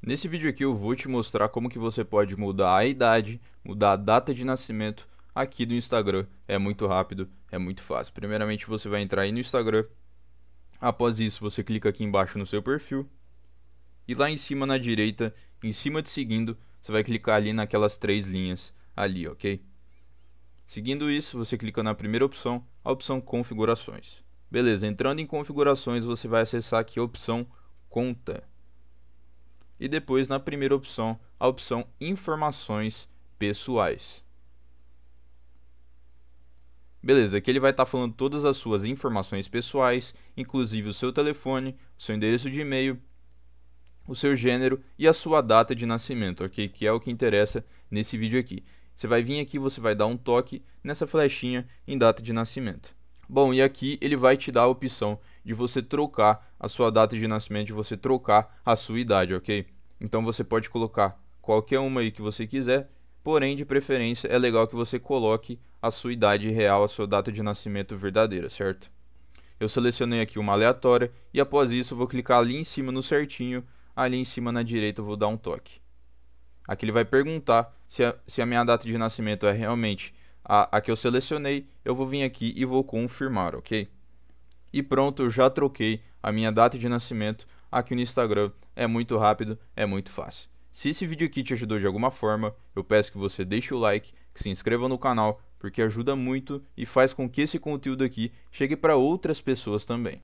Nesse vídeo aqui eu vou te mostrar como que você pode mudar a idade, mudar a data de nascimento aqui do Instagram. É muito rápido, é muito fácil. Primeiramente você vai entrar aí no Instagram. Após isso você clica aqui embaixo no seu perfil. E lá em cima na direita, em cima de seguindo, você vai clicar ali naquelas três linhas ali, ok? Seguindo isso, você clica na primeira opção, a opção configurações. Beleza, entrando em configurações você vai acessar aqui a opção conta e depois na primeira opção, a opção informações pessoais. Beleza, aqui ele vai estar tá falando todas as suas informações pessoais, inclusive o seu telefone, o seu endereço de e-mail, o seu gênero e a sua data de nascimento, ok? Que é o que interessa nesse vídeo aqui. Você vai vir aqui, você vai dar um toque nessa flechinha em data de nascimento. Bom, e aqui ele vai te dar a opção de você trocar a sua data de nascimento, de você trocar a sua idade, ok? Então você pode colocar qualquer uma aí que você quiser, porém de preferência é legal que você coloque a sua idade real, a sua data de nascimento verdadeira, certo? Eu selecionei aqui uma aleatória e após isso vou clicar ali em cima no certinho, ali em cima na direita eu vou dar um toque. Aqui ele vai perguntar se a, se a minha data de nascimento é realmente a, a que eu selecionei, eu vou vir aqui e vou confirmar, ok? E pronto, eu já troquei a minha data de nascimento aqui no Instagram. É muito rápido, é muito fácil. Se esse vídeo aqui te ajudou de alguma forma, eu peço que você deixe o like, que se inscreva no canal, porque ajuda muito e faz com que esse conteúdo aqui chegue para outras pessoas também.